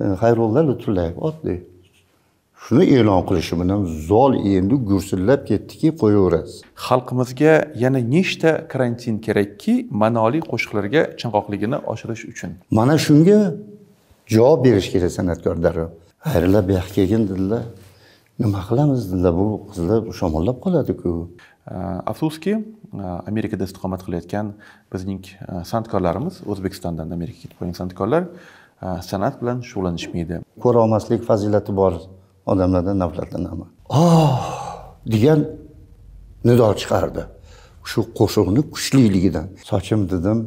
xayrulla lutfullayev oddiy shuni e'lon qilishi bilan zol endi gursillab ketdiki qo'yaverasiz xalqimizga yana nechta karantin kerakki ma'noli qo'shiqlarga chanqoqligini oshirish uchun mana shunga javob berish kerak san'atkor darrov ayrila buyoqqa kelgin dedilar nima qilamiz dedilar bu qizlar shamollab qoladiku afsuski e, amerikada istiqomat qilayotgan bizning e, san'atkorlarimiz o'zbekistondan amerikaga ketib qolgan san'atkorlar san'at bilan shug'ullanishmaydi olmaslik fazilati bor odamlardan nafratlanaman oh degan nido chiqardi shu qo'shiqni kuchliligidan sochim dedim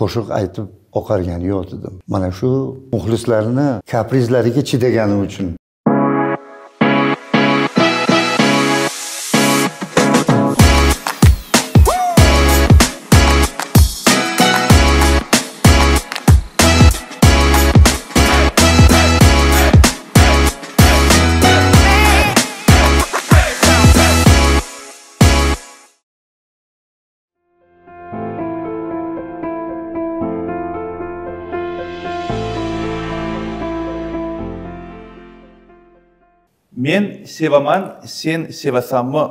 qo'shiq aytib oqargani yo'q dedim mana shu muxlislarni kaprizlariga chidaganim uchun men sevaman sen sevasanmi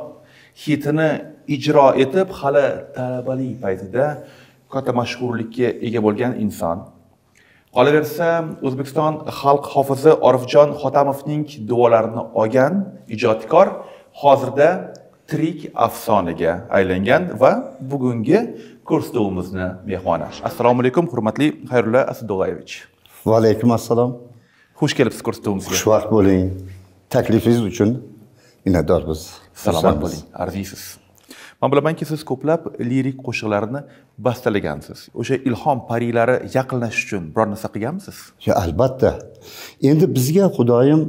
xitini ijro etib hali talabalik paytida katta mashhurlikka ega bo'lgan inson qolaversa o'zbekiston xalq hofizi orifjon xotamovning duolarini olgan ijodkor hozirda tirik afsonaga aylangan va bugungi ko'rsatuvimizni mehmoni assalomu alaykum hurmatli xayrulla asadullayevich va alaykum assalom xush kelibsiz ko'rsatuvimizga xushvaqt bo'ling taklifingiz uchun minnatdormiz salomat bo'ling arziysiz man bilamanki siz ko'plab lirik qo'shiqlarni bastalagansiz o'sha ilhom parilari yaqinlashish uchun biror narsa qilganmisiz yo albatta endi bizga xudoyim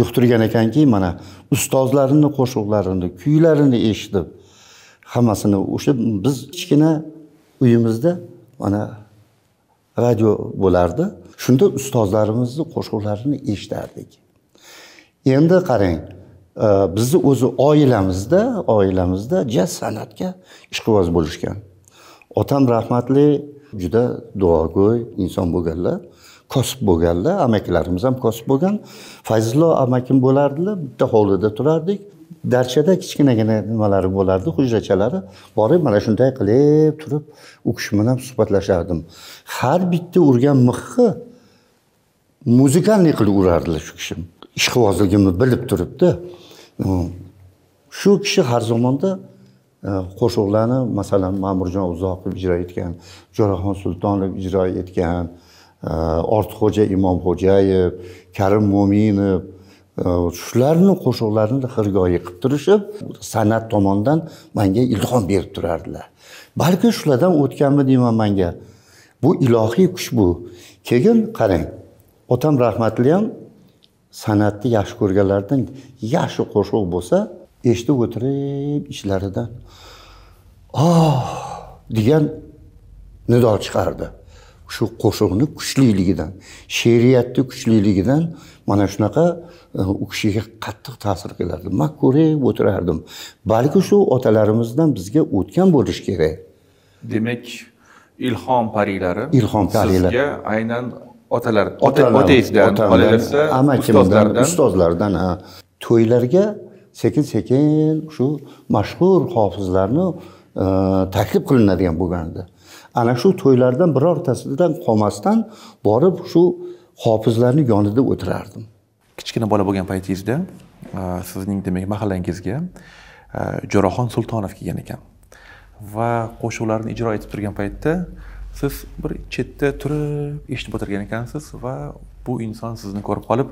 yuqtirgan ekanki mana ustozlarini qo'shiqlarini kuylarini eshitib hammasini o'sha biz kichkina uyimizda mana radio bo'lardi shunda ustozlarimizni qo'shiqlarini eshitardik endi qarang e, bizni o'zi oilamizda oilamizda jaz san'atga ishqiboz bo'lishgan otam rahmatli juda duogo'y inson bo'lganlar kosib bo'lganlar amakilarimiz ham kosib bo'lgan fayzullo amakim bo'lardilar bitta hovlida turardik darchada kichkinagina nimalari bo'lardi hujrachalari borib mana shunday qilib turib u kishi bilan suhbatlashardim har bitta urgan mixni muzikalniy qilib urardilar shu kishim ishqibozligimni bilib turibdi shu kishi har zamonda e, qo'shiqlarni masalan ma'murjon uzoqov ijro etgan jo'raxon sultonov ijro etgan e, ortiqxo'ja imomxo'jayev karim mo'minov e, shularni qo'shiqlarini xirgoyi qilib turishib san'at tomondan manga ilhom berib turardilar balki shulardan o'tganmi deyman manga bu ilohiy kuch bu keyin qarang otam rahmatli ham san'atni yaxshi ko'rganlardan yaxshi qo'shiq bo'lsa eshitib o'tirib ishlaridan oh degan nido chiqardi shu qo'shiqni kuchliligidan she'riyatni kuchliligidan mana shunaqa e, u kishiga qattiq ta'sir qilardi man ko'rib o'tirardim balki shu otalarimizdan bizga o'tgan bo'lishi kerak demak ilhom parilari ilhom parilar sizga aynan otalar otangizdan qolaversa amakimdan ustozlardan to'ylarga sekin sekin shu mashhur hofizlarni e, taklif qilinadigan bo'lgandi ana shu to'ylardan birortasidan qolmasdan borib shu hofizlarni yonida o'tirardim kichkina bola bo'lgan paytingizda e, sizning demak mahallangizga e, jo'raxon sultonov kelgan ekan va qo'shiqlarni ijro etib turgan paytda siz bir chetda turib eshitib o'tirgan ekansiz va bu inson sizni ko'rib qolib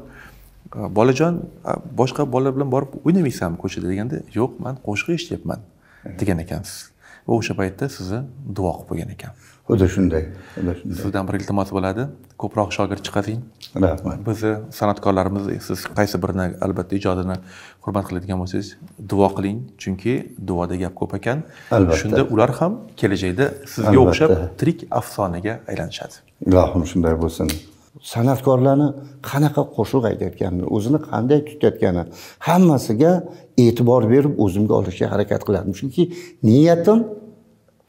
bolajon boshqa bolalar bilan borib o'ynamaysanmi ko'chada deganda yo'q man qo'shiq eshityapman degan ekansiz va o'sha paytda sizni duo qilib qo'ygan ekan xuddi shunday xuddi shunday sizdan bir iltimos bo'ladi ko'proq shogird chiqaring rahmat bizni san'atkorlarimiz siz qaysi birini albatta ijodini hurmat qiladigan bo'lsangiz duo qiling chunki duoda gap ko'p ekan albatta shunda ular ham kelajakda sizga o'xshab tirik afsonaga aylanishadi ilohim shunday bo'lsin san'atkorlarni qanaqa qo'shiq aytayotganini o'zini qanday tutayotgani hammasiga e'tibor berib o'zimga olishga harakat qilardim chunki niyatim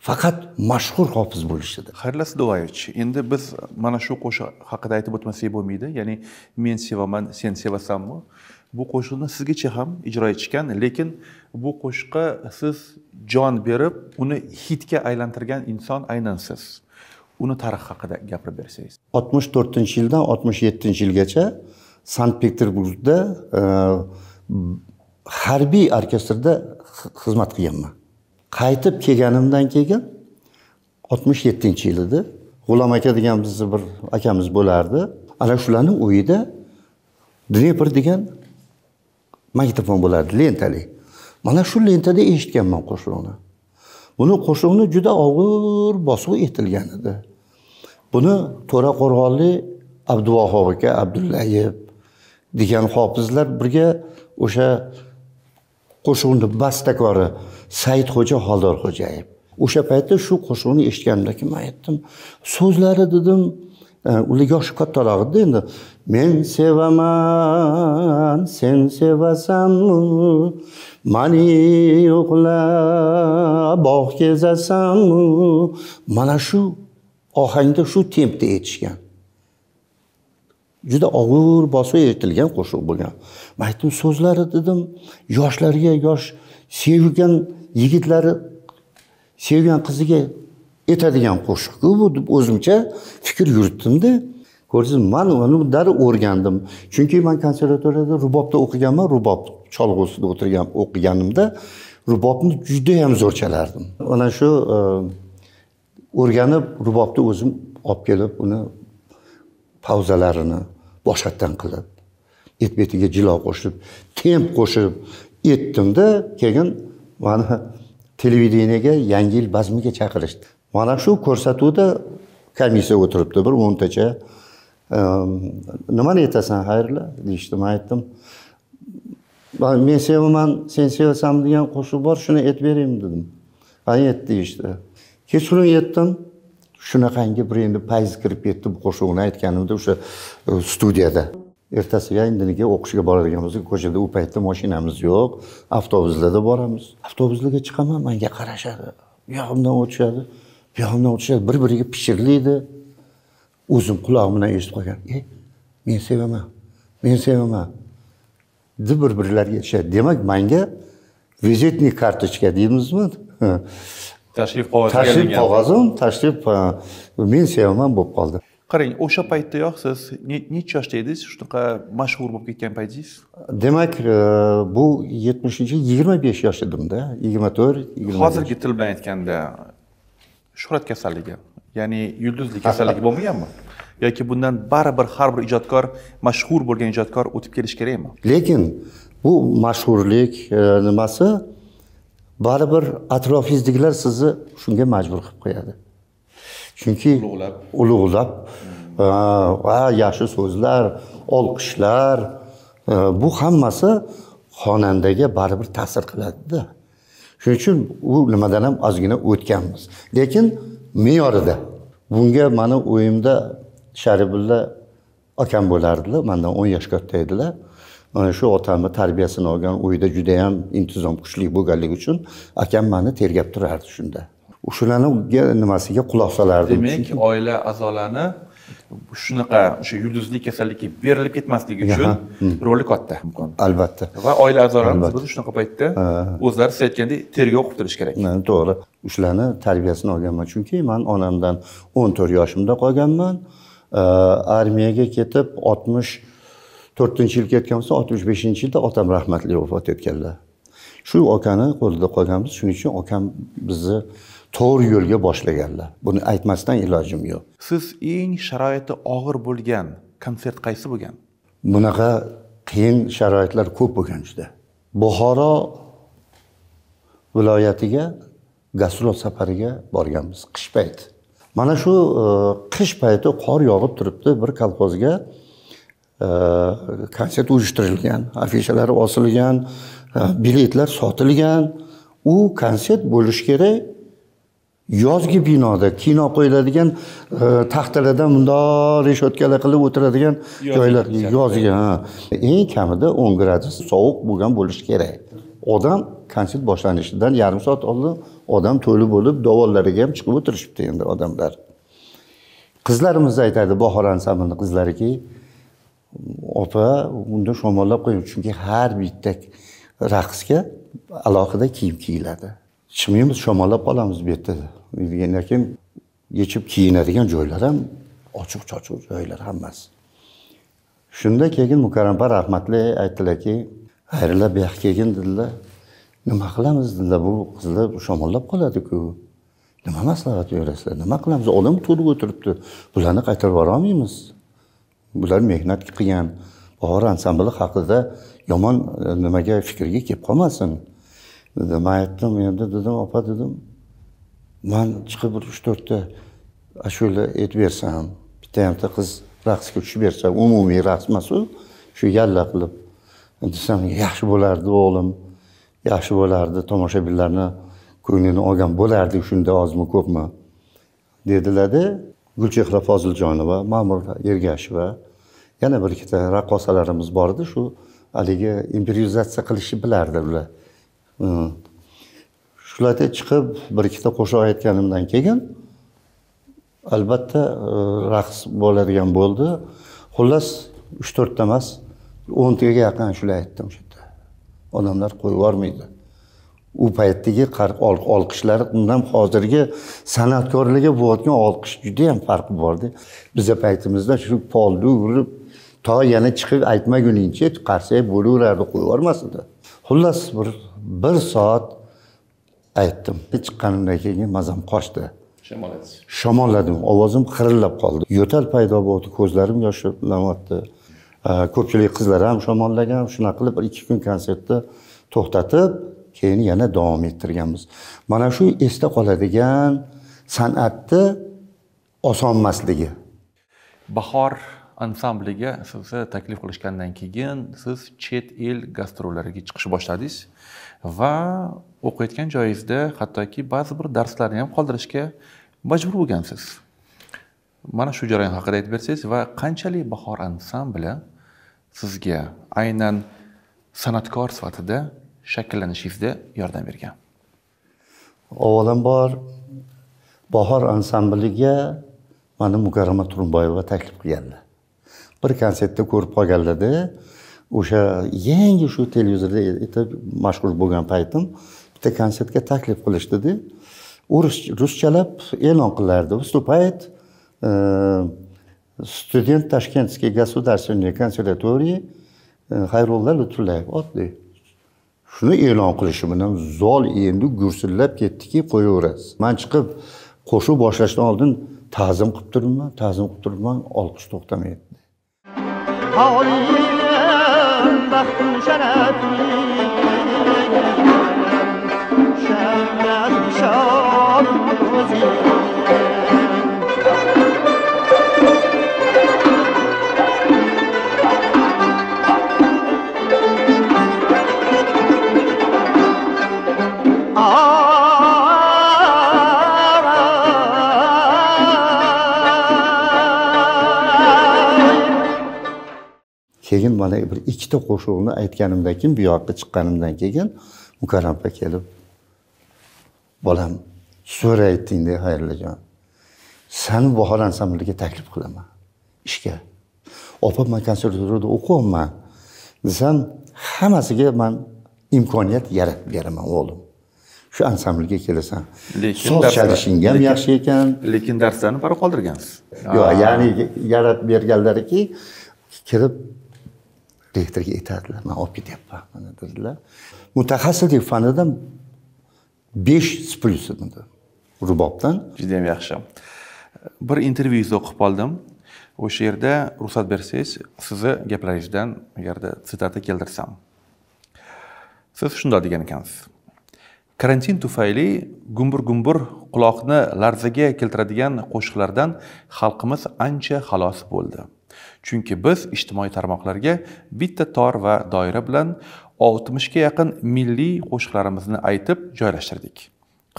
faqat mashhur hofiz bo'lishdi xayrlas duoyevich endi biz mana shu qo'shiq haqida aytib o'tmasak bo'lmaydi ya'ni men sevaman sen sevasanmi bu qo'shiqni sizgacha ham ijro etishgan lekin bu qo'shiqqa siz jon berib uni hitga aylantirgan inson aynan siz uni tarix haqida gapirib bersangiz oltmish to'rtinchi yildan oltmish yettinchi yilgacha sankt peterburgda e, harbiy orkestrda xizmat qilganman qaytib kelganimdan keyin oltmish yettinchi yil edi g'ulom aka degan bizni bir akamiz bo'lardi ana shularni uyida dnepr degan magnitofon bo'lardi lentali mana shu lentada eshitganman qo'shiqni buni qo'shiqni juda og'ir bosib etilgan edi buni to'raqo'rg'onlik abduvohob aka abdullayev degan hofizlar birga o'sha qo'shiqni bastakori saidxo'ja holdorxo'jayev o'sha paytda shu qo'shiqni eshitganimdaki man aytdim so'zlari dedim e, ular yoshi kattaroq edi endi men sevaman sen sevasanmi mani yo'qlab bog' kezasanmi mana shu ohangda shu tempda aytishgan juda og'ir bosib aytilgan qo'shiq bo'lgan man aytdim so'zlari dedim yoshlarga yosh yaş, sevgan yigitlari sevgan qiziga aytadigan qo'shiqku bu deb o'zimcha fikr yuritdimda ko'rdingiz man uni darrov o'rgandim chunki man konservatoriyada rubobda o'qiganman rubob cholg'usida o'tirgan o'qiganimda rubobni judayam zo'r chalardim ana shu e, o'rganib rubobni o'zim olib kelib uni pauzalarini boshqatdan qilib et betiga jilo qo'shib temp qo'shib aytdimda keyin mani televideniyaga yangi yil bazmiga chaqirishdi mana shu ko'rsatuvda komissiya o'tiribdi bir o'ntacha ehm, nimani aytasan xayrilla deyishdi man aytdim men sevaman sen sevasan degan qo'shiq bor shuni aytib beraym dedim ha ayt deyishdi Kechurun aytdim shunaqangi bir endi payz kirib ketdi bu qo'shiqni aytganimda o'sha e, studiyada ertasiga indiniga o'qishga boradigan bo'lsak ko'chada u paytda moshinamiz yo'q avtobuslarda boramiz avtobuslarga chiqaman manga qarashadi buyog'imdan o'tishadi buyog'imdan o'tishadi bir biriga pichirlaydi o'zim qulog'im bilan eshitib qolgan e men sevaman men sevaman deb bir birlariga aytishadi demak manga vizitniy kartochka deymizmi tashrif qog'ozi tashrif qog'ozim tashrif men sevaman bo'lib qoldi qarang o'sha paytdayoq siz nechi yoshda edingiz shunaqa mashhur bo'lib ketgan paytingiz demak e, bu yetmishinchi yigirma besh yosh edimda yigirma to'rt hozirgi til bilan aytganda shuhrat kasalligi ya'ni yulduzlik kasalligi bo'lmaganmi yoki bundan baribir har bir ijodkor mashhur bo'lgan ijodkor o'tib kelishi kerakmi lekin bu mashhurlik e, nimasi baribir atrofingizdagilar sizni shunga majbur qilib qo'yadi chunki ulug'lab ulug'lab hmm. va yaxshi so'zlar olqishlar e, bu hammasi xonandaga baribir ta'sir qiladida shuning uchun u nimadan ham ozgina o'tganmiz lekin me'yorida bunga mani o'yimda sharibulla akam bo'lardilar mandan o'n yosh katta edilar mana e, shu otamni tarbiyasini olgan uyda judayam intizom kuchli bo'lganligi uchun akam mani tergab turardi shunda o'shalarga nimasiga quloq solardim demak oila a'zolari shunaqa o'sha yulduzli kasallikka berilib ketmasligi uchun hmm. roli katta albatta va oila a'zolarimiz shunaqa paytda o'zlari siz aytgandek tergov qilib turish kerak to'g'ri o'shalarni tarbiyasini olganman chunki man onamdan o'n to'rt yoshimda qolganman armiyaga ketib oltmish to'rtinchi yil ketgan bo'lsa oltmish beshinchi yilda otam rahmatli vafot etganlar shu okani qo'lida qolganmiz shuning uchun okam bizni to'g'ri yo'lga boshlaganlar buni aytmasdan ilojim yo'q siz eng sharoiti og'ir bo'lgan konsert qaysi bo'lgan bunaqa qiyin sharoitlar ko'p bo'lgan juda buxoro viloyatiga gastrol safariga borganmiz qish payti mana shu e, qish payti qor yog'ib turibdi bir kolxozga e, konsert uyushtirilgan afishalari osilgan e, biletlar sotilgan u konsert bo'lishi kerak yozgi binoda kino qo'yiladigan e, taxtalardan bundoq reshotkalar qilib o'tiradigan joylar yozgi ha eng kamida o'n gradus sovuq bo'lgan bo'lishi kerak odam konsert boshlanishidan yarim soat oldin odam to'lib bo'lib dovonlariga ham chiqib o'tirishibdi endi odamlar qizlarimiz aytadi bahor ansamblini qizlariki opa unda shamollab qo'ying chunki har bitta raqsga alohida kiyim kiyiladi chiqmaymiz shamollab qolamiz bu yerda degandan keyin yechib kiyinadigan joylar ham ochiq chochiq joylar hammasi shunda keyin mukarrampar rahmatli aytdilarki ayrilar bu yoqqa kelgin dedilar nima qilamiz dedilar bu qizlar shamollab qoladiku nima maslahat berasizlar nima qilamiz odam to'lib o'tiribdi bularni qaytarib yuborolmaymiz bular mehnat qilgan bahor ansambli haqida yomon e, nimaga fikrga kelib qolmasin dedim aytdim endi dedim opa dedim man chiqib bir uch to'rtta ashula aytib bersam bittayamta qiz raqsga tushib bersa umumiy raqs emas u shu yalla qilib desam yaxshi bo'lardi o'g'lim yaxshi bo'lardi tomoshabinlarni ko'nglini olgan bo'lardik shunda ozmi ko'pmi dedilarda gulchehra foziljonova ma'mur ergashova yana bir ikkita raqqosalarimiz bor edi shu haligi improvizatsiya qilishni bilardi ular shularda chiqib bir ikkita qo'shiq aytganimdan keyin albatta e, raqs bo'ladigan bo'ldi xullas uch to'rtta emas o'ntaga yaqin shular aytdim o'sha yerda odamlar qo'yib yubormaydi u paytdagi olqishlar undan hozirgi san'atkorlarga bo'layotgan olqish judayam farqi borda bizni paytimizda shu polni urib to yana chiqib aytmaguningcha qarsak bo'laverardi qo'yib edi xullas bir bir soat aytdim chiqqanimdan keyin mazam qochdi shamolladiz shamolladim ovozim qirillab qoldi yo'tal paydo bo'ldi ko'zlarim yoshlanyapti ko'pchilik qizlar ham shamollagan shunaqa qilib bir ikki kun konsertni to'xtatib keyin yana davom ettirganmiz mana shu esda qoladigan san'atni osonmasligi bahor ansambliga sizni taklif qilishgandan keyin siz chet el gastrollariga chiqish boshladingiz va o'qiyotgan joyingizda hattoki ba'zi bir darslarni ham qoldirishga majbur bo'lgansiz mana shu jarayon haqida aytib bersangiz va qanchalik bahor ansambli sizga aynan san'atkor sifatida shakllanishingizda yordam bergan avvalambor bahor ansambliga mani mukarrama turumboyeva taklif qilganlar bir konsertda ko'rib qolganlarda o'sha yangi shu televizorda aytib mashhur bo'lgan paytim bitta konsertga taklif qilishdida o'ris ruschalab e'lon qilardi выступает student э, toshkentskiy государственной консерватории xayrulla lutfullayev oddiy shuni e'lon qilishi bilan zol endi gursillab ketdiki qo'yaverasiz man chiqib qo'shiq boshlashdan oldin ta'zim qilib turibman ta'zim qilib turibman olqish to'xtamayapti حالیم وقت شرفی keyin mana bir ikkita qo'shiqni aytganimdan keyin bu yoqqa chiqqanimdan keyin mukarram opa kelib bolam so'ra aytdingda xayrillajon sani baholansan birga taklif qilaman ishga opa man konservatoriyada o'qiyapman desam hammasiga man imkoniyat yaratib beraman o'g'lim shu ansamblga kelasan so'z chalishing ham yaxshi ekan lekin darslarni baribir qoldirgansiz yo'q ya'ni yaratib berganlariki kirib direktorga aytadilar man olib ketyapman dedilar mutaxassislik fanidan besh s plyus rubobdan judayam yaxshi bir intervyungizni o'qib qoldim o'sha yerda ruxsat bersangiz sizni gaplaringizdan agarda sitata keltirsam siz shundoq degan ekansiz karantin tufayli gumbur gumbur quloqni larzaga keltiradigan qo'shiqlardan xalqimiz ancha xalos bo'ldi chunki biz ijtimoiy tarmoqlarga bitta tor va doira bilan oltmishga yaqin milliy qo'shiqlarimizni aytib joylashtirdik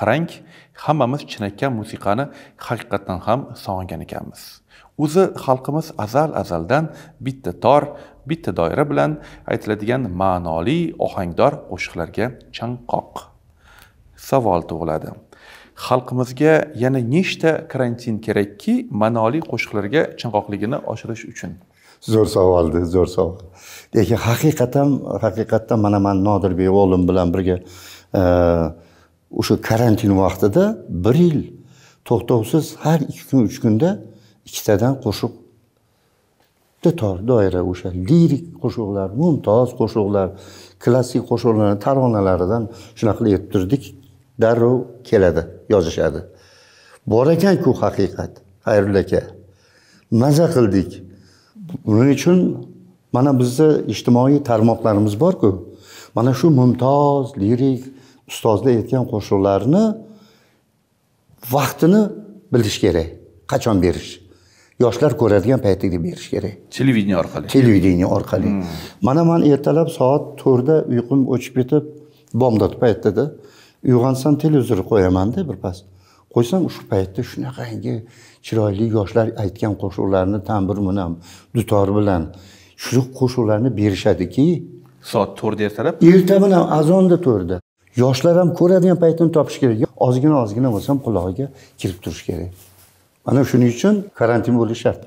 qarang hammamiz chinakam musiqani haqiqatdan ham sog'ingan ekanmiz o'zi xalqimiz azal azaldan bitta tor bitta doira bilan aytiladigan ma'noli ohangdor qo'shiqlarga chanqoq savol tug'iladi xalqimizga yana nechta karantin kerakki ma'noli qo'shiqlarga chanqoqligini oshirish uchun zo'r savoldi zo'r savol lekin haqiqatan haqiqatdan mana man nodirbek o'g'lim bilan birga e, o'sha karantin vaqtida bir yil to'xtovsiz har ikki kun uch kunda ikkitadan qo'shiq doira o'sha lirik qo'shiqlar mumtoz qo'shiqlar klassik qo'shiqlar taronalaridan shunaqa qilib turdik darrov keladi yozishadi bor ekanku haqiqat xayrulla aka maza qildik buning uchun mana bizni ijtimoiy tarmoqlarimiz borku mana shu mumtoz lirik ustozlar aytgan qo'shiqlarni vaqtini bilish kerak qachon berish yoshlar ko'radigan paytida berish kerak televideniya orqali televideniya orqali hmm. mana man ertalab soat to'rtda uyqum o'chib ketib bomdod paytida uyg'onsam televizor qo'yamanda birpas qo'ysam shu paytda shunaqangi chiroyli yoshlar aytgan qo'shiqlarni tambir bilan dutor bilan shu qo'shiqlarni berishadiki soat to'rtda ertalab erta bilan azonda to'rtda yoshlar ham ko'radigan paytini topish kerak ozgina ozgina bo'lsa ham qulog'iga kirib turishi kerak mana shuning uchun karantin bo'lishi shart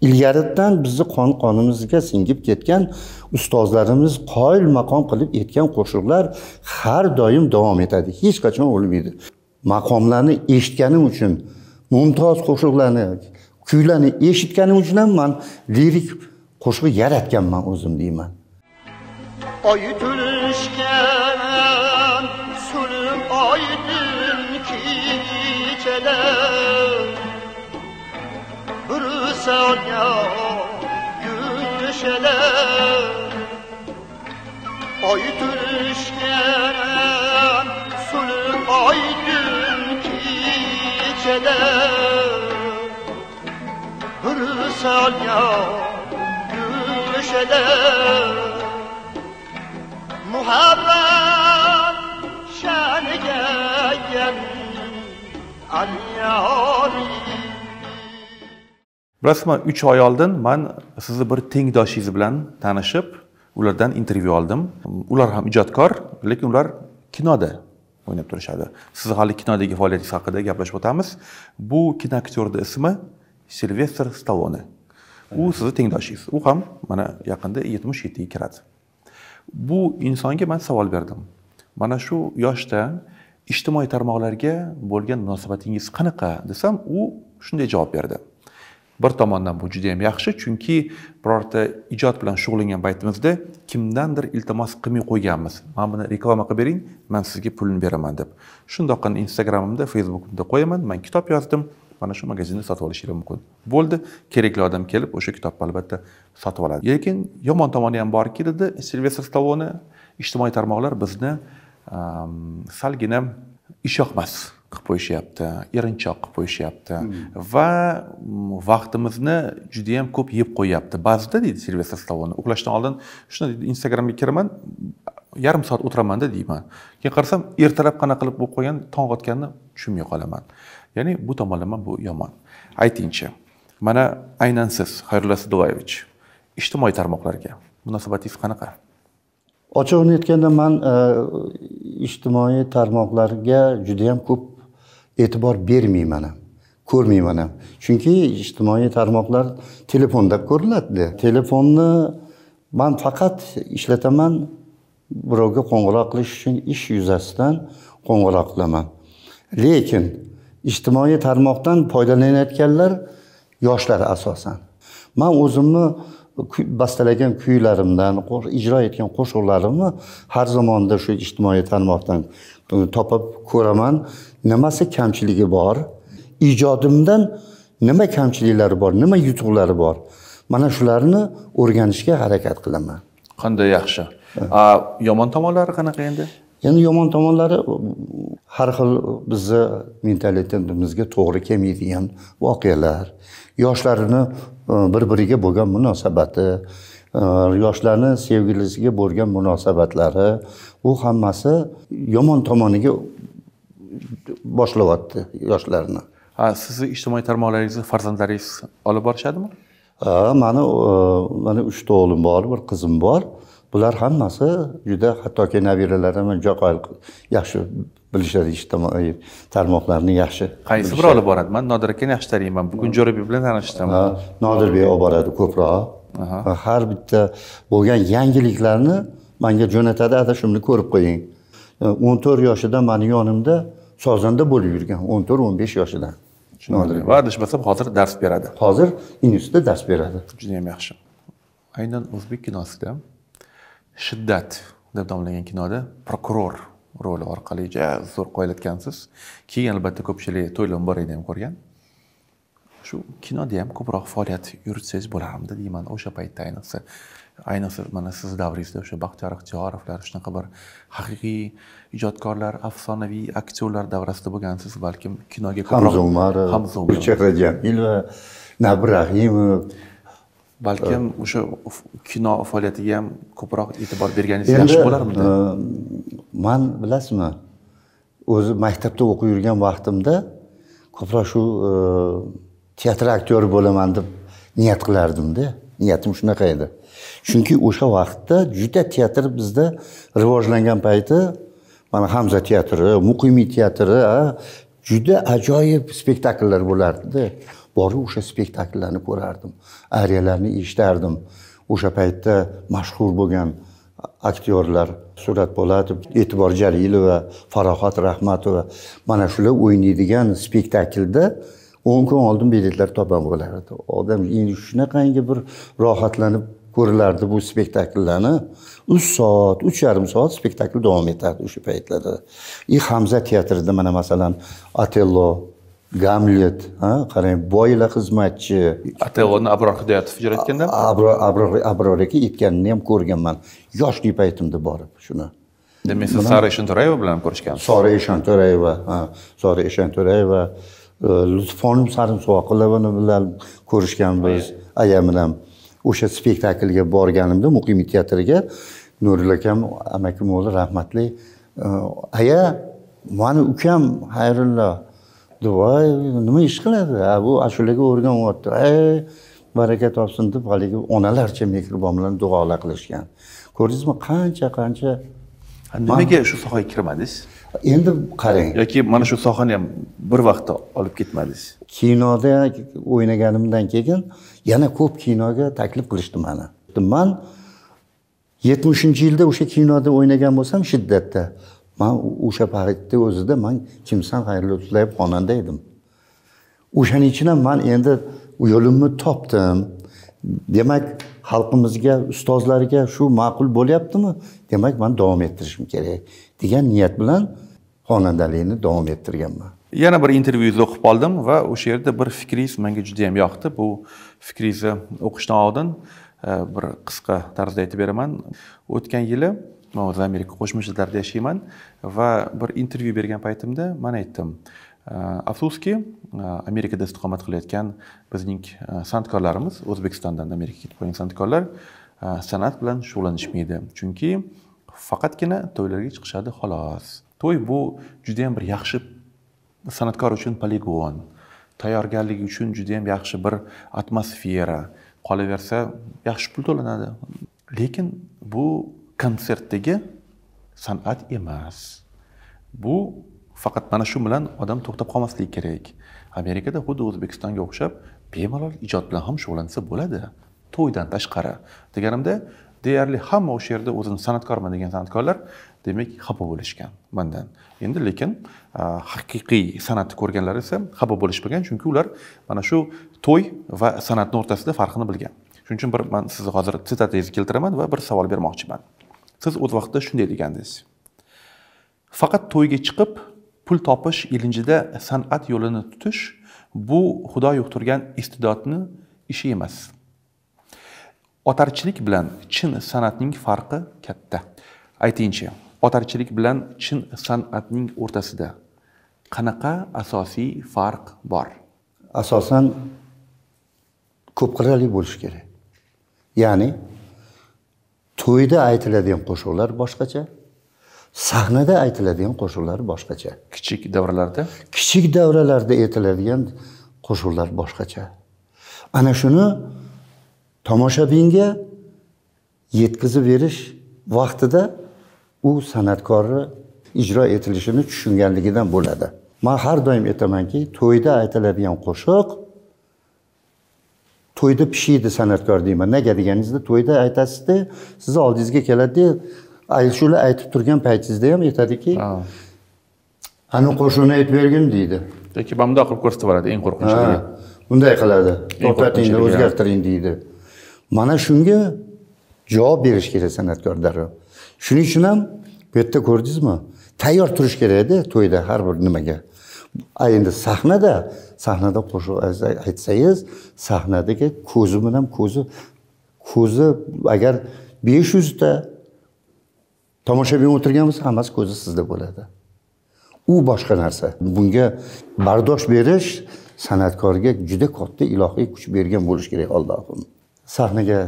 ilgaridan bizni qon qonimizga singib ketgan ustozlarimiz qoyil maqom qilib aytgan qo'shiqlar har doim davom etadi hech qachon o'lmaydi maqomlarni eshitganim uchun mumtoz qo'shiqlarni kuylarni eshitganim uchun ham man lirik qo'shiq yaratganman o'zim deyman oyi tulishga dünya gülşeler Ay gelen sulu ay aydın geceler Hırsal ya gülşeler Muharrem şenige gel Al yârim bilasizmi uch oy oldin man sizni bir tengdoshingiz bilan tanishib ulardan intervyu oldim ular ham ijodkor lekin ular kinoda o'ynab turishadi siz hali kinodagi faoliyatingiz haqida gaplashib o'tamiz bu kinoaktyorni ismi silvestr stallone u sizni tengdoshingiz u ham mana yaqinda yetmish yettiga kiradi bu insonga man savol berdim mana shu yoshda ijtimoiy tarmoqlarga bo'lgan munosabatingiz qanaqa desam u shunday javob berdi bir tomondan bu juda yam yaxshi chunki birorta ijod bilan shug'ullangan paytimizda kimdandir iltimos qilmay qo'yganmiz mana buni reklama qilib bering man sizga pulni beraman deb shundoqqina instagramimda facebookimda qo'yaman man kitob yozdim mana shu magazinda sotib olishinglar mumkin bo'ldi kerakli odam kelib o'sha kitobni albatta sotib oladi lekin yomon tomoni ham borki dedi silvestr stalone ijtimoiy tarmoqlar bizni ehm, salgina ishyoqmas qilib qo'yishyapti erinchoq qilib qo'yishyapti hmm. va vaqtimizni judayam ko'p yeb qo'yyapti ba'zida deydi silvia stalon uxlashdan oldin deydi instagramga kiraman yarim soat o'tiramanda deyman keyin qarasam ertalab qanaqa qilib bo'lib qolgan tong otganini tushunmay qolaman ya'ni bu tomonlama bu yomon aytingchi mana aynan siz xayrulla sidullayevich ijtimoiy tarmoqlarga munosabatingiz qanaqa ochig'ini aytganda man e, ijtimoiy tarmoqlarga judayam ko'p e'tibor bermayman ham ko'rmayman ham chunki ijtimoiy tarmoqlar telefonda ko'riladida telefonni man faqat ishlataman birovga qo'ng'iroq qilish uchun ish yuzasidan qo'ng'iroq qilaman lekin ijtimoiy tarmoqdan foydalanayotganlar yoshlar asosan man o'zimni bastalagan kuylarimdan ijro etgan qo'shiqlarimni har zamonda shu ijtimoiy tarmoqdan topib ko'raman nimasi kamchiligi bor ijodimdan nima kamchiliklari bor nima yutuqlari bor mana shularni o'rganishga harakat qilaman qanday yaxshi eh. a yomon tomonlari qanaqa endi endi yomon tomonlari har xil bizni mentalitetimizga to'g'ri kelmaydigan voqealar yoshlarni e, bir biriga bo'lgan munosabati e, yoshlarni sevgilisiga bo'lgan munosabatlari bu hammasi yomon tomoniga boshlayapti yoshlarni ha sizni ijtimoiy tarmoqlaringizni farzandlaringiz olib borishadimi ha mani e, mana uchta o'g'lim bor bir qizim bor bular hammasi juda hattoki nabiralarim joqoyil yaxshi bilishadi ijtimoiy tarmoqlarni yaxshi qaysi biri olib boradi man nodir akani yaxshi taniyman bugun jo'rabek bilan tanishdim nodirbek olib boradi ko'proq va har bitta bo'lgan yangiliklarni manga jo'natadi adashimni ko'rib qo'ying o'n to'rt yoshida mani yonimda sozanda bo'lib yurgan o'n to'rt o'n besh yoshidan tushunarli va adashmasam hozir dars beradi hozir institutda dars beradi judayam yaxshi aynan o'zbek kinosida shiddat deb nomlangan kinoda prokuror roli orqali juda zo'r qoyilayotgansiz keyin albatta ko'pchilik bor edi ham ko'rgan shu kinoda ham ko'proq faoliyat yuritsangiz bo'larmidi deyman o'sha paytda ayniqsa ayniqsa mana sizni davringizda o'sha baxtiyor ixtiyorovlar shunaqa bir haqiqiy ijodkorlar afsonaviy aktyorlar davrasida bo'lgansiz balkim kinoga ko'proq hamza umarov hamza umarov jamilova balkim o'sha kino faoliyatiga ham ko'proq e'tibor berganingiz yaxshi bo'larmidi man bilasizmi o'zi maktabda o'qib yurgan vaqtimda ko'proq shu teatr aktyori bo'laman deb niyat qilardimda niyatim shunaqa edi chunki o'sha vaqtda juda teatr bizda rivojlangan payti mana hamza teatri muqimiy teatri juda ajoyib spektakllar bo'lardida borib o'sha spektakllarni ko'rardim ariyalarni eshitardim o'sha paytda mashhur bo'lgan aktyorlar surat po'latov e'tibor jalilova farohat rahmatova mana shular o'ynaydigan spektaklda o'n kun oldin biletlar topib bo'lar odam endi shunaqangi bir rohatlanib ko'rilardi bu spektakllarni uch soat uch yarim soat spektakl davom etardi o'sha paytlarda и hamza teatrida mana masalan otello gamlet ha qarang boyla xizmatchi otelloni abror hidoyatov ijro etganda abror abror abror aka aytganini ham ko'rganman yoshlik paytimda borib shuni demak siz sara eshonto'rayeva bilan ko'rishgansiz sora eshonto'rayeva ha sora eshonto'rayeva lutfxonim э, sarimsoqilovani bilan ko'rishganmiz ayam bilan o'sha spektaklga borganimda muqimiy teatriga nurul akam amakim o'g'li rahmatli e, aya mani ukam xayrullo voy nima ish qiladi bu ashulaga o'rganyapti ey baraka topsin deb haligi onalarcha mehribon bilan duolar qilishgan ko'rdingizmi qancha qancha nimaga shu sohaga kirmadingiz endi qarang yoki mana shu sohani ham bir vaqtda olib ketmadingiz kinoda o'ynaganimdan keyin yana ko'p kinoga taklif qilishdi mani man yetmishinchi yilda o'sha kinoda o'ynagan bo'lsam shiddatda man o'sha paytni o'zida man kimsan xayrullayev xonanda edim o'shaning uchun ham man endi yo'limni topdim demak xalqimizga ustozlarga shu ma'qul bo'lyaptimi demak man davom ettirishim kerak degan niyat bilan xonandalikni davom ettirganman yana bir intervyungizni o'qib qoldim va o'sha yerda bir fikringiz menga juda yam yoqdi bu fikringizni o'qishdan oldin e, bir qisqa tarzda aytib beraman o'tgan yili man o'zi amerika qo'shma shtatlarida yashayman va bir intervyu bergan paytimda man aytdim e, afsuski e, amerikada istiqomat qilayotgan bizning san'atkorlarimiz o'zbekistondan amerikaga ketib qolgan san'atkorlar san'at bilan shug'ullanishmaydi chunki faqatgina to'ylarga chiqishadi xolos to'y bu judayam bir yaxshi san'atkor uchun poligon tayyorgarlik uchun judayam yaxshi bir atmosfera qolaversa yaxshi pul to'lanadi lekin bu konsertdagi san'at emas bu faqat mana shu bilan odam to'xtab qolmasligi kerak amerikada xuddi o'zbekistonga o'xshab bemalol ijod bilan ham shug'ullansa bo'ladi to'ydan tashqari deganimda deyarli hamma o'sha yerda o'zini san'atkorman degan san'atkorlar demak xafa bo'lishgan mandan endi lekin haqiqiy san'atni ko'rganlar esa xafa bo'lishmagan chunki ular mana shu to'y va san'atni o'rtasida farqni bilgan shuning uchun bir man sizni hozir sitatangizni keltiraman va bir savol bermoqchiman siz o'z vaqtida shunday degandingiz faqat to'yga chiqib pul topish ilinjida san'at yo'lini tutish bu xudo yuqtirgan iste'dodni ishi emas otarchilik bilan chin san'atning farqi katta aytingchi otarchilik bilan chin san'atning o'rtasida qanaqa asosiy farq bor asosan ko'p qirrali bo'lishi kerak ya'ni to'yda aytiladigan qo'shiqlar boshqacha sahnada aytiladigan qo'shiqlar boshqacha kichik davralarda kichik davralarda aytiladigan qo'shiqlar boshqacha ana shuni tomoshabinga yetkazib berish vaqtida u san'atkorni ijro etilishini tushunganligidan bo'ladi man har doim aytamanki to'yda aytiladigan qo'shiq to'yda pishiydi san'atkor deyman nega deganingizda to'yda aytasizda sizni oldingizga keladida shular aytib turgan paytingizda ham aytadiki ani qo'shiqni aytib bergin deydi yoki bundoq qilib ko'rsatib yuboradi eng qo'rqinchli bunday qiladi to'xtatinglar o'zgartiring deydi mana shunga javob berish kerak san'atkor darrov shuning uchun ham bu yerda ko'rdingizmi tayyor turish kerakda to'yda har bir nimaga endi sahnada sahnada qo'shiq aytsangiz sahnadagi ko'zi bilan ko'zi ko'zi agar besh yuzta tomoshabin o'tirgan bo'lsa hammasi ko'zi sizda bo'ladi u boshqa narsa bunga bardosh berish san'atkorga juda katta ilohiy kuch bergan bo'lishi kerak allohim sahnaga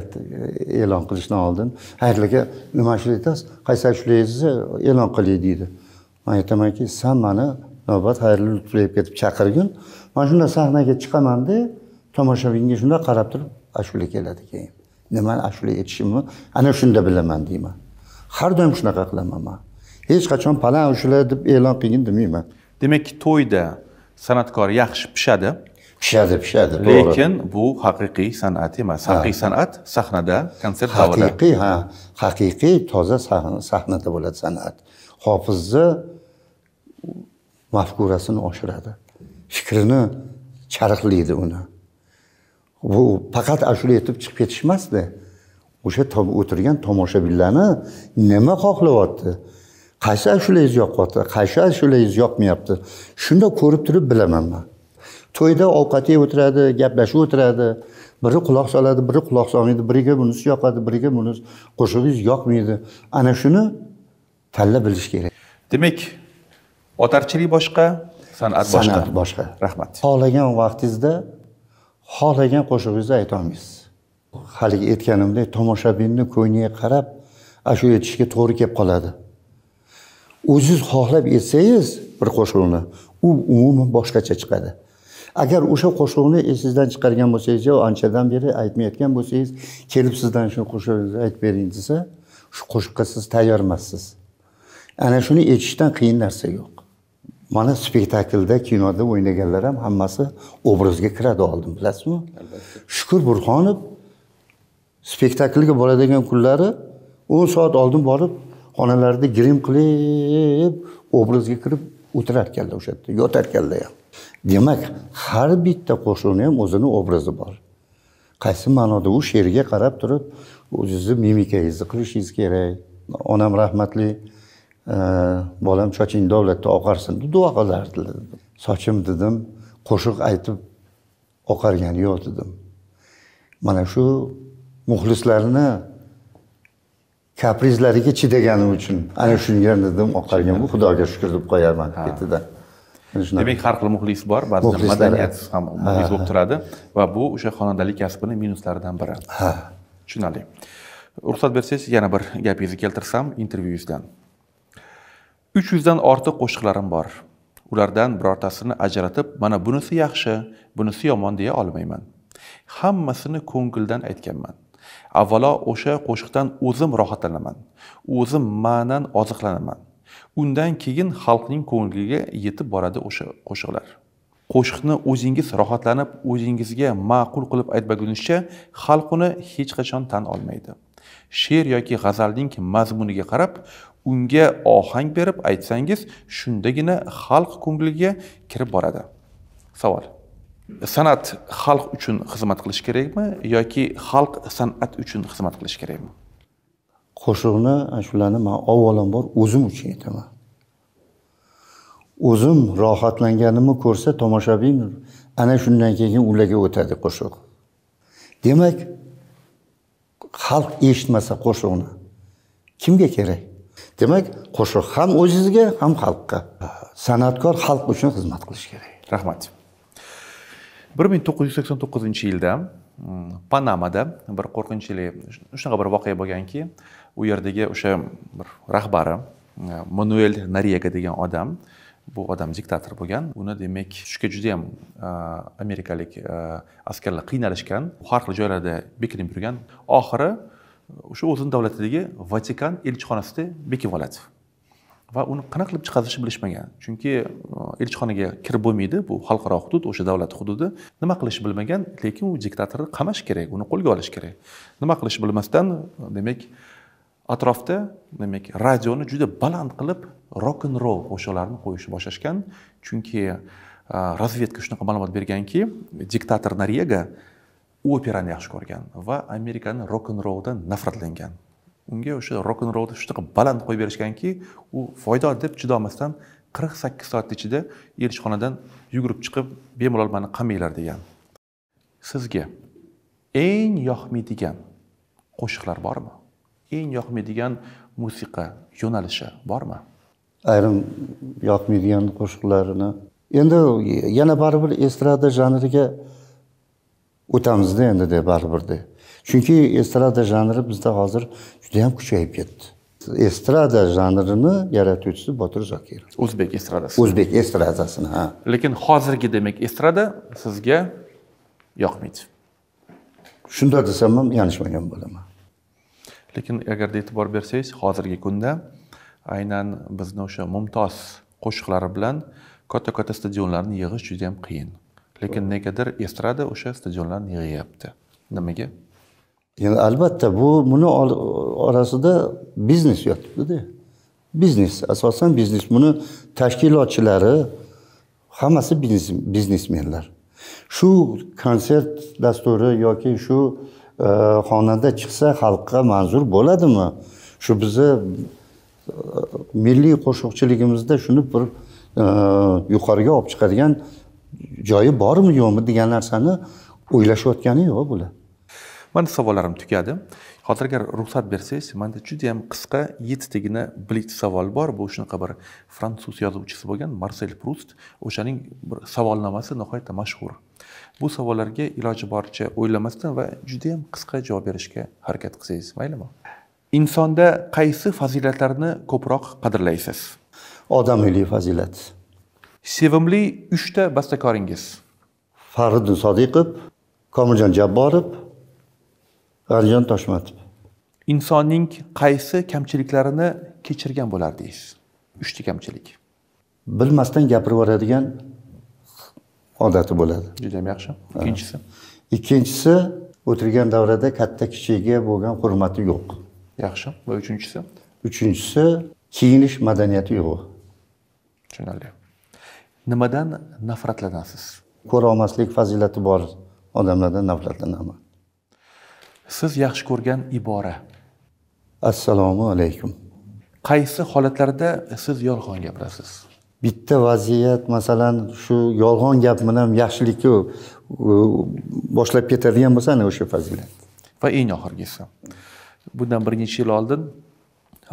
e'lon qilishdan oldin hayerlarga nima shu aytasiz qaysi ishlaysizni e'lon qiling deydi man aytamanki san mani navbat xayrli lutfulayev ketib chaqirgin man shunda sahnaga chiqamanda tomoshabinga shunday qarab turib ashula keladi keyin nimani ashula aytishimni ana shunda bilaman deyman har doim shunaqa qilaman man hech qachon palan ashula deb e'lon qilgin demayman demak to'yda san'atkor yaxshi pishadi pishadi pishadi to'g'ri lekin bu haqiqiy san'at emas haqiqiy san'at sahnada konsert haqiqiy ha haqiqiy toza sahnada bo'ladi san'at hofizni mafkurasini oshiradi fikrini charxlaydi uni bu faqat ashula aytib chiqib ketish emasda o'sha o'tirgan tomoshabinlarni nima xohlayapti qaysi ashulangiz yoqyapti qaysi ashulangiz yoqmayapti shunda ko'rib turib bilaman man to'yda ovqat yeb o'tiradi gaplashib o'tiradi biri quloq soladi biri quloq solmaydi biriga bunisi yoqadi biriga bunisi qo'shig'ingiz yoqmaydi ana shuni tanlab bilish kerak demak otarchilik boshqa san'at boshqa san'at boshqa rahmat xohlagan vaqtingizda xohlagan qo'shig'ingizni olmaysiz haligi aytganimdek tomoshabinni ko'ngliga qarab ana shu aytishga to'g'ri kelib qoladi o'ziz xohlab aytsangiz bir qo'shiqni u umuman boshqacha chiqadi agar o'sha qo'shiqni esingizdan chiqargan bo'lsangiz yo anchadan beri aytmayotgan bo'lsangiz kelib sizdan shu qo'shig'ingizni aytib bering desa shu qo'shiqqa siz tayyormassiz ana shuni aytishdan qiyin narsa yo'q mana spektaklda kinoda o'ynaganlar ham hammasi obrazga kiradi oldin bilasizmi shukur burxonov spektaklga boradigan kunlari o'n soat oldin borib xonalarida grim qilib obrazga kirib o'tirar o'sha yerda yotar ham demak har bitta qo'shiqni ham o'zini obrazi bor qaysi ma'noda u she'rga qarab turib o'zingizni mimikangizni qilishingiz kerak onam rahmatli e, bolam soching davlatda oqarsin deb duo qilardilar sochim dedim qo'shiq aytib oqargani yo'q dedim mana shu muxlislarni kaprizlariga chidagani uchun ana shunga dedim oqargan bu xudoga shukur deb qo'yaman ketidan demak har xil muxlis bor ba'zida madaniyatsiz ham muxlis bo'lib turadi va bu o'sha xonandalik kasbini minuslaridan biri ha tushunarli ruxsat bersangiz yana bir gapingizni keltirsam intervyuingizdan uch yuzdan ortiq qo'shiqlarim bor ulardan birortasini ajratib mana bunisi yaxshi bunisi yomon deya olmayman hammasini ko'ngildan aytganman avvalo o'sha qo'shiqdan o'zim rohatlanaman o'zim ma'nan oziqlanaman undan keyin xalqning ko'ngliga yetib boradi o'sha qo'shiqlar qo'shiqni o'zingiz rohatlanib o'zingizga ma'qul qilib aytmagunizcha xalq uni hech qachon tan olmaydi she'r yoki g'azalning mazmuniga qarab unga ohang berib aytsangiz shundagina xalq ko'ngliga kirib boradi savol san'at xalq uchun xizmat qilishi kerakmi yoki xalq san'at uchun xizmat qilishi kerakmi qo'shiqni shularni man avvalambor o'zim uchun aytaman o'zim rohatlanganimni ko'rsa tomoshabin ana shundan keyin ularga o'tadi qo'shiq demak xalq eshitmasa qo'shiqni kimga kerak demak qo'shiq ham o'zizga ham xalqqa san'atkor xalq uchun xizmat qilishi kerak rahmat bir ming to'qqiz yuz sakson to'qqizinchi yilda mm, panamada bir qo'rqinchli shunaqa bir voqea bo'lganki u yerdagi o'sha bir rahbari e, manuel nariega degan odam bu odam diktator bo'lgan uni demak tushga yam e, amerikalik e, askarlar qiynalishgan har xil joylarda bekinib yurgan oxiri o'sha o'zini davlatidagi vatikan elchixonasida bekinib oladi va uni qanaqa qilib chiqarishni bilishmagan chunki elchixonaga kirib bo'lmaydi bu xalqaro hudud o'sha davlat hududi nima qilishni bilmagan lekin u diktatorni qamash kerak uni qo'lga olish kerak nima qilishni bilmasdan demak atrofda demak radioni juda baland qilib rok n roll o'shalarni qo'yishni boshlashgan chunki e, razvedka shunaqa ma'lumot berganki diktator norega operani yaxshi ko'rgan va amerikani rok n rolldan nafratlangan unga o'sha rok n rollni shunaqa baland qo'yib berishganki u foyda deb chidolmasdan qirq sakkiz soatni ichida elchixonadan yugurib chiqib bemalol mani qamanglar degan sizga eng yoqmaydigan qo'shiqlar bormi eng yoqmaydigan musiqa yo'nalishi bormi ayrim yoqmaydigan qo'shiqlarini endi yana baribir estrada janriga o'tamizda endida baribirda chunki estrada janri bizda hozir juda yam kuchayib ketdi estrada janrini yaratuvchisi botir zokirov o'zbek estradasi o'zbek estradasini ha lekin hozirgi demak estrada sizga yoqmaydi shunday desam ham yanishmagan bo'laman lekin agarda e'tibor bersangiz hozirgi kunda aynan bizni o'sha mumtoz qo'shiqlari bilan katta katta stadionlarni yig'ish juda yam qiyin lekin negadir estrada o'sha stadionlarni yig'yapti nimaga endi albatta bu buni orasida biznes yotibdida biznes asosan biznes buni tashkilotchilari hammasi biznesmenlar shu konsert dasturi yoki shu xonada chiqsa xalqqa manzur bo'ladimi shu bizni e, milliy qo'shiqchiligimizda shuni bir e, yuqoriga olib chiqadigan joyi bormi yo'qmi degan narsani o'ylashayotgani yo'q bular mana savollarim tugadi hozir agar ruxsat bersangiz manda judayam qisqa yettitagina blitz savol bor bu shunaqa bir fransuz yozuvchisi bo'lgan marsel prust o'shaning bir savolnomasi nihoyatda mashhur bu savollarga iloji boricha o'ylamasdan va judayam qisqa javob berishga harakat qilsangiz maylimi insonda qaysi fazilatlarni ko'proq qadrlaysiz odamiylik fazilat sevimli uchta bastakoringiz fariddin sodiqov komiljon jabborov arjon toshmatov insonning qaysi kamchiliklarini kechirgan bo'lardingiz uchta kamchilik bilmasdan gapirib yuboradigan odati bo'ladi juda ham yaxshi ikkinchisi ikkinchisi o'tirgan davrada katta kichikka bo'lgan hurmati yo'q yaxshi va uchinchisi uchinchisi kiyinish madaniyati yo'q tushunarli nimadan nafratlanasiz olmaslik fazilati bor odamlardan nafratlanaman siz yaxshi ko'rgan ibora assalomu alaykum qaysi holatlarda siz yolg'on gapirasiz bitta vaziyat masalan shu yolg'on gap bilan yaxshilikka boshlab ketadigan bo'lsa ana o'sha fazilat va eng oxirgisi bundan bir necha yil oldin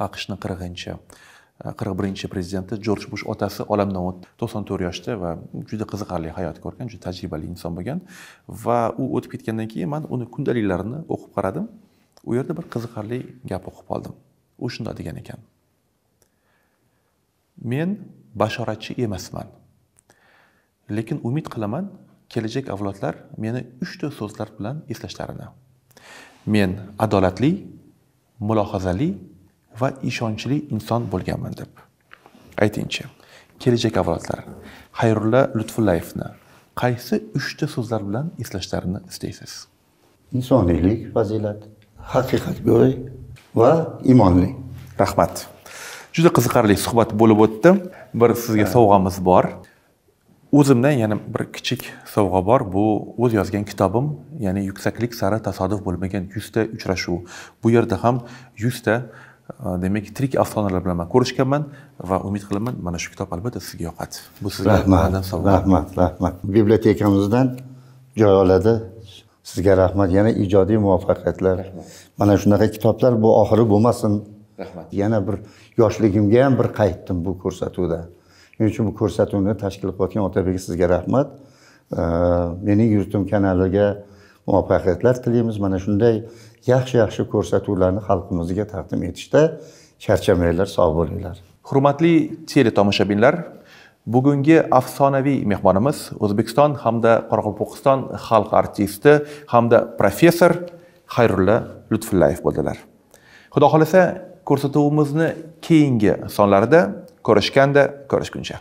aqshni qirg'inchi qirq birinchi prezidenti jorj bush otasi olamdan o'tdi to'qson to'rt yoshda va juda qiziqarli hayot ko'rgan juda tajribali inson bo'lgan va u o'tib ketgandan keyin man uni kundaliklarini o'qib qaradim u yerda bir qiziqarli gap o'qib qoldim u shundoq degan ekan men bashoratchi emasman lekin umid qilaman kelajak avlodlar meni uchta so'zlar bilan eslashlarini men adolatli mulohazali va ishonchli inson bo'lganman deb aytingchi kelajak avlodlar xayrulla lutfullayevni qaysi uchta so'zlar bilan eslashlarini istaysiz insoniylik fazilat haqiqatgo'y va imonli rahmat juda qiziqarli suhbat bo'lib o'tdi bir sizga sovg'amiz bor o'zimdan yana bir kichik sovg'a bor bu o'z yozgan kitobim ya'ni yuksaklik sari tasodif bo'lmagan yuzta uchrashuv bu yerda ham yuzta Э, demak tirik afsonalar bilan man ko'rishganman va umid qilaman mana shu kitob albatta sizga yoqadi bu sizga rahmat rahmat rahmat bibliotekamizdan joy oladi sizga rahmat yana ijodiy muvaffaqiyatlar mana shunaqa kitoblar bu oxiri bo'lmasin rahmat yana bir yoshligimga ham bir qaytdim bu ko'rsatuvda shuning uchun bu ko'rsatuvni tashkil qilayotgan otabek sizga rahmat mening yurtim kanaliga muvaffaqiyatlar tilaymiz mana shunday yaxshi yaxshi ko'rsatuvlarni xalqimizga taqdim etishda charchamanglar sog' bo'linglar hurmatli teletomoshabinlar bugungi afsonaviy mehmonimiz o'zbekiston hamda qoraqalpog'iston xalq artisti hamda professor xayrulla lutfullayev bo'ldilar xudo xohlasa ko'rsatuvimizni keyingi sonlarda ko'rishganda ko'rishguncha